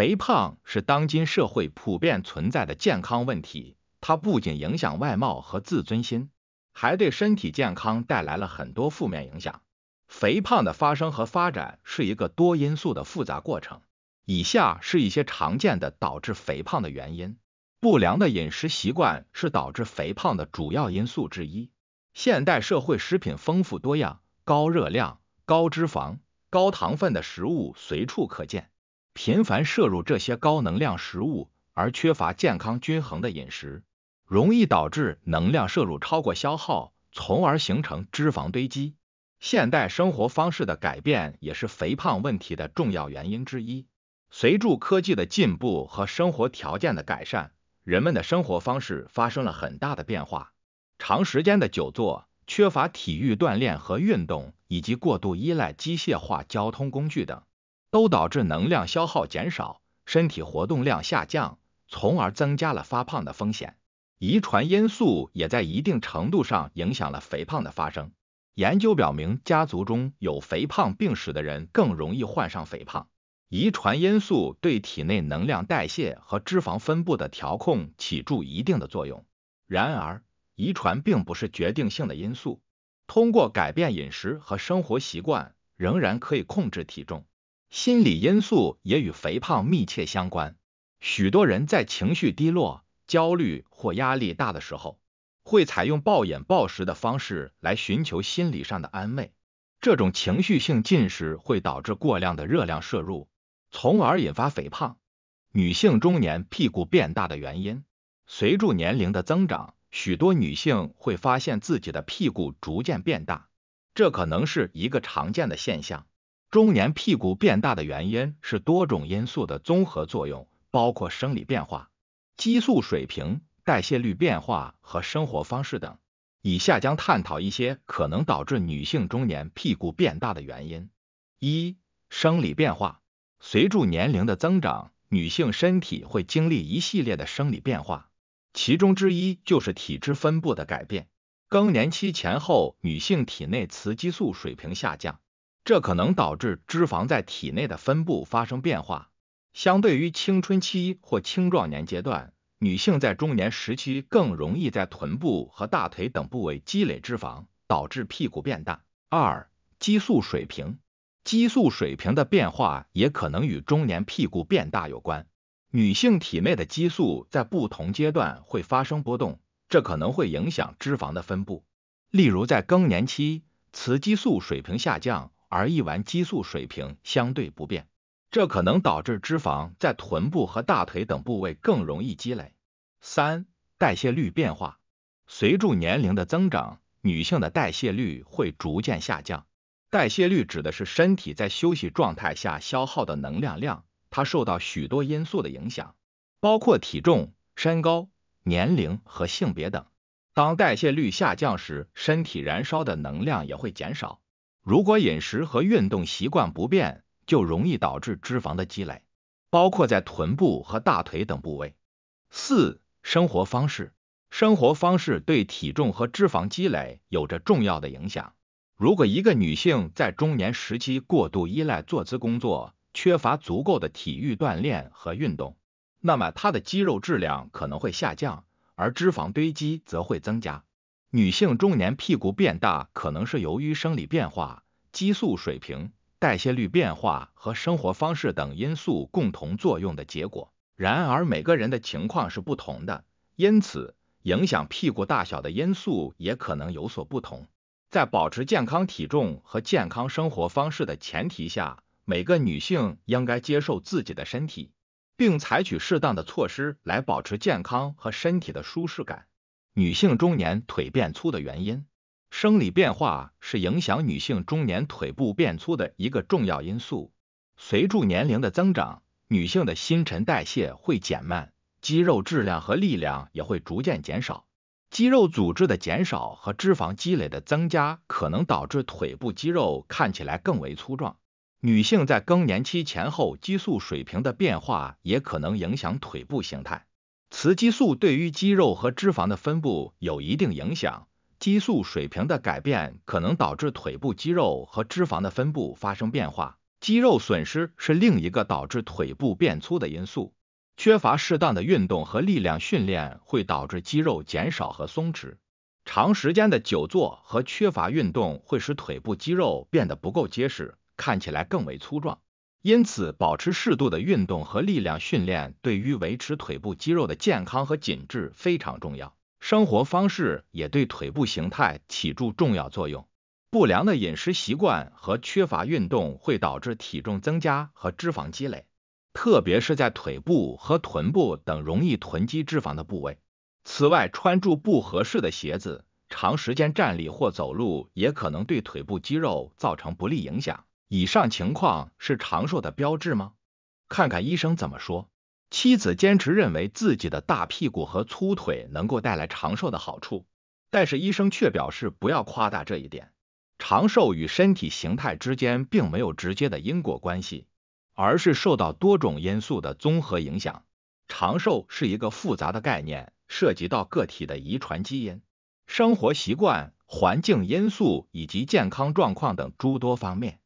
肥胖是当今社会普遍存在的健康问题，它不仅影响外貌和自尊心，还对身体健康带来了很多负面影响。肥胖的发生和发展是一个多因素的复杂过程。以下是一些常见的导致肥胖的原因：不良的饮食习惯是导致肥胖的主要因素之一。现代社会食品丰富多样，高热量、高脂肪、高糖分的食物随处可见。频繁摄入这些高能量食物，而缺乏健康均衡的饮食，容易导致能量摄入超过消耗，从而形成脂肪堆积。现代生活方式的改变也是肥胖问题的重要原因之一。随着科技的进步和生活条件的改善，人们的生活方式发生了很大的变化。长时间的久坐、缺乏体育锻炼和运动，以及过度依赖机械化交通工具等。都导致能量消耗减少，身体活动量下降，从而增加了发胖的风险。遗传因素也在一定程度上影响了肥胖的发生。研究表明，家族中有肥胖病史的人更容易患上肥胖。遗传因素对体内能量代谢和脂肪分布的调控起著一定的作用。然而，遗传并不是决定性的因素。通过改变饮食和生活习惯，仍然可以控制体重。心理因素也与肥胖密切相关。许多人在情绪低落、焦虑或压力大的时候，会采用暴饮暴食的方式来寻求心理上的安慰。这种情绪性进食会导致过量的热量摄入，从而引发肥胖。女性中年屁股变大的原因，随着年龄的增长，许多女性会发现自己的屁股逐渐变大，这可能是一个常见的现象。中年屁股变大的原因是多种因素的综合作用，包括生理变化、激素水平、代谢率变化和生活方式等。以下将探讨一些可能导致女性中年屁股变大的原因。一生理变化，随着年龄的增长，女性身体会经历一系列的生理变化，其中之一就是体脂分布的改变。更年期前后，女性体内雌激素水平下降。这可能导致脂肪在体内的分布发生变化。相对于青春期或青壮年阶段，女性在中年时期更容易在臀部和大腿等部位积累脂肪，导致屁股变大。二、激素水平，激素水平的变化也可能与中年屁股变大有关。女性体内的激素在不同阶段会发生波动，这可能会影响脂肪的分布。例如，在更年期，雌激素水平下降。而一丸激素水平相对不变，这可能导致脂肪在臀部和大腿等部位更容易积累。三、代谢率变化，随着年龄的增长，女性的代谢率会逐渐下降。代谢率指的是身体在休息状态下消耗的能量量，它受到许多因素的影响，包括体重、身高、年龄和性别等。当代谢率下降时，身体燃烧的能量也会减少。如果饮食和运动习惯不变，就容易导致脂肪的积累，包括在臀部和大腿等部位。四、生活方式，生活方式对体重和脂肪积累有着重要的影响。如果一个女性在中年时期过度依赖坐姿工作，缺乏足够的体育锻炼和运动，那么她的肌肉质量可能会下降，而脂肪堆积则会增加。女性中年屁股变大，可能是由于生理变化、激素水平、代谢率变化和生活方式等因素共同作用的结果。然而，每个人的情况是不同的，因此影响屁股大小的因素也可能有所不同。在保持健康体重和健康生活方式的前提下，每个女性应该接受自己的身体，并采取适当的措施来保持健康和身体的舒适感。女性中年腿变粗的原因，生理变化是影响女性中年腿部变粗的一个重要因素。随着年龄的增长，女性的新陈代谢会减慢，肌肉质量和力量也会逐渐减少。肌肉组织的减少和脂肪积累的增加可能导致腿部肌肉看起来更为粗壮。女性在更年期前后激素水平的变化也可能影响腿部形态。雌激素对于肌肉和脂肪的分布有一定影响，激素水平的改变可能导致腿部肌肉和脂肪的分布发生变化。肌肉损失是另一个导致腿部变粗的因素。缺乏适当的运动和力量训练会导致肌肉减少和松弛。长时间的久坐和缺乏运动会使腿部肌肉变得不够结实，看起来更为粗壮。因此，保持适度的运动和力量训练对于维持腿部肌肉的健康和紧致非常重要。生活方式也对腿部形态起着重要作用。不良的饮食习惯和缺乏运动会导致体重增加和脂肪积累，特别是在腿部和臀部等容易囤积脂肪的部位。此外，穿住不合适的鞋子、长时间站立或走路也可能对腿部肌肉造成不利影响。以上情况是长寿的标志吗？看看医生怎么说。妻子坚持认为自己的大屁股和粗腿能够带来长寿的好处，但是医生却表示不要夸大这一点。长寿与身体形态之间并没有直接的因果关系，而是受到多种因素的综合影响。长寿是一个复杂的概念，涉及到个体的遗传基因、生活习惯、环境因素以及健康状况等诸多方面。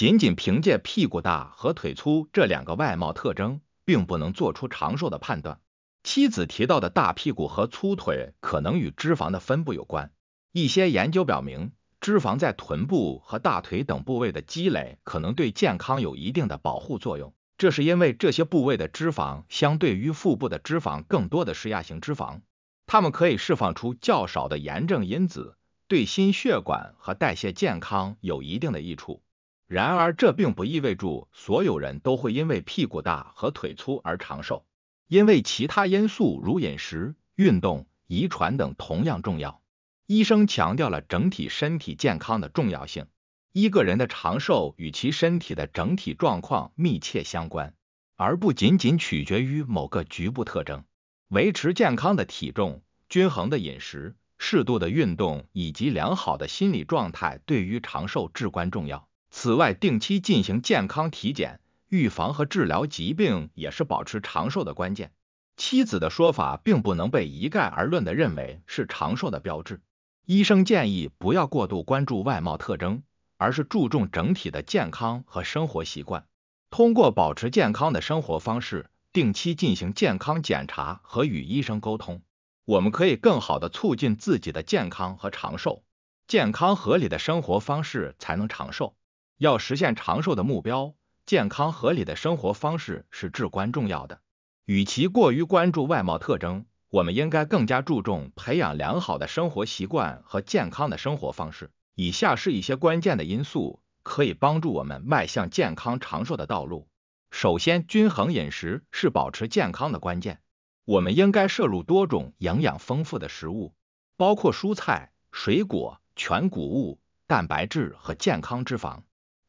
仅仅凭借屁股大和腿粗这两个外貌特征，并不能做出长寿的判断。妻子提到的大屁股和粗腿可能与脂肪的分布有关。一些研究表明，脂肪在臀部和大腿等部位的积累可能对健康有一定的保护作用。这是因为这些部位的脂肪相对于腹部的脂肪更多的是压型脂肪，它们可以释放出较少的炎症因子，对心血管和代谢健康有一定的益处。然而，这并不意味着所有人都会因为屁股大和腿粗而长寿，因为其他因素如饮食、运动、遗传等同样重要。医生强调了整体身体健康的重要性。一个人的长寿与其身体的整体状况密切相关，而不仅仅取决于某个局部特征。维持健康的体重、均衡的饮食、适度的运动以及良好的心理状态对于长寿至关重要。此外，定期进行健康体检、预防和治疗疾病也是保持长寿的关键。妻子的说法并不能被一概而论地认为是长寿的标志。医生建议不要过度关注外貌特征，而是注重整体的健康和生活习惯。通过保持健康的生活方式，定期进行健康检查和与医生沟通，我们可以更好地促进自己的健康和长寿。健康合理的生活方式才能长寿。要实现长寿的目标，健康合理的生活方式是至关重要的。与其过于关注外貌特征，我们应该更加注重培养良好的生活习惯和健康的生活方式。以下是一些关键的因素可以帮助我们迈向健康长寿的道路。首先，均衡饮食是保持健康的关键。我们应该摄入多种营养丰富的食物，包括蔬菜、水果、全谷物、蛋白质和健康脂肪。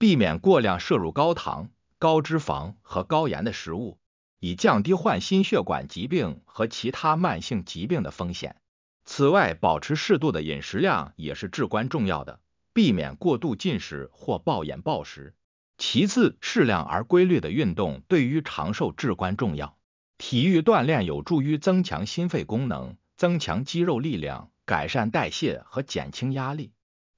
避免过量摄入高糖、高脂肪和高盐的食物，以降低患心血管疾病和其他慢性疾病的风险。此外，保持适度的饮食量也是至关重要的，避免过度进食或暴饮暴食。其次，适量而规律的运动对于长寿至关重要。体育锻炼有助于增强心肺功能，增强肌肉力量，改善代谢和减轻压力。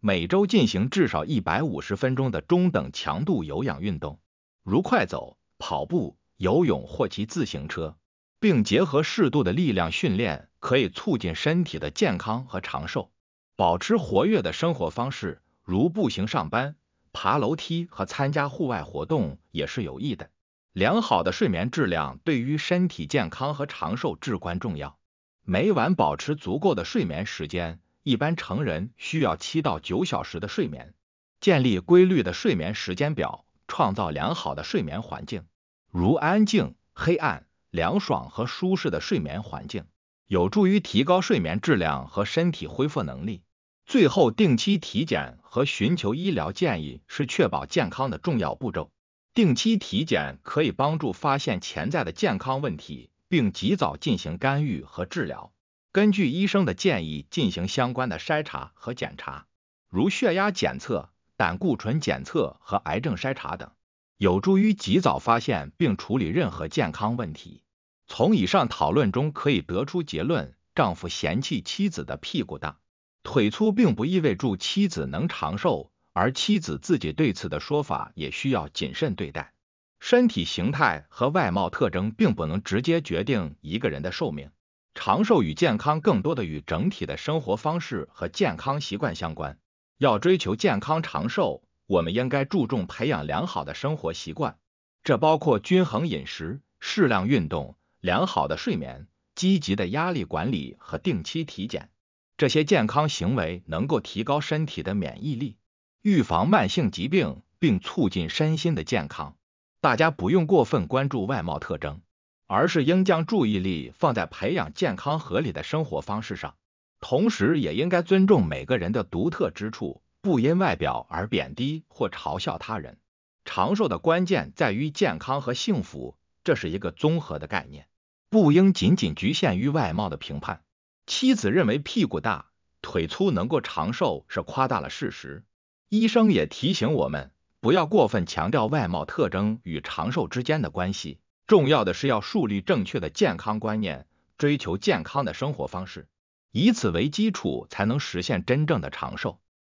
每周进行至少一百五十分钟的中等强度有氧运动，如快走、跑步、游泳或骑自行车，并结合适度的力量训练，可以促进身体的健康和长寿。保持活跃的生活方式，如步行上班、爬楼梯和参加户外活动，也是有益的。良好的睡眠质量对于身体健康和长寿至关重要。每晚保持足够的睡眠时间。一般成人需要七到九小时的睡眠。建立规律的睡眠时间表，创造良好的睡眠环境，如安静、黑暗、凉爽和舒适的睡眠环境，有助于提高睡眠质量和身体恢复能力。最后，定期体检和寻求医疗建议是确保健康的重要步骤。定期体检可以帮助发现潜在的健康问题，并及早进行干预和治疗。根据医生的建议进行相关的筛查和检查，如血压检测、胆固醇检测和癌症筛查等，有助于及早发现并处理任何健康问题。从以上讨论中可以得出结论：丈夫嫌弃妻子的屁股大、腿粗，并不意味住妻子能长寿，而妻子自己对此的说法也需要谨慎对待。身体形态和外貌特征并不能直接决定一个人的寿命。长寿与健康更多的与整体的生活方式和健康习惯相关。要追求健康长寿，我们应该注重培养良好的生活习惯。这包括均衡饮食、适量运动、良好的睡眠、积极的压力管理和定期体检。这些健康行为能够提高身体的免疫力，预防慢性疾病，并促进身心的健康。大家不用过分关注外貌特征。而是应将注意力放在培养健康合理的生活方式上，同时也应该尊重每个人的独特之处，不因外表而贬低或嘲笑他人。长寿的关键在于健康和幸福，这是一个综合的概念，不应仅仅局限于外貌的评判。妻子认为屁股大、腿粗能够长寿是夸大了事实。医生也提醒我们，不要过分强调外貌特征与长寿之间的关系。重要的是要树立正确的健康观念，追求健康的生活方式，以此为基础，才能实现真正的长寿。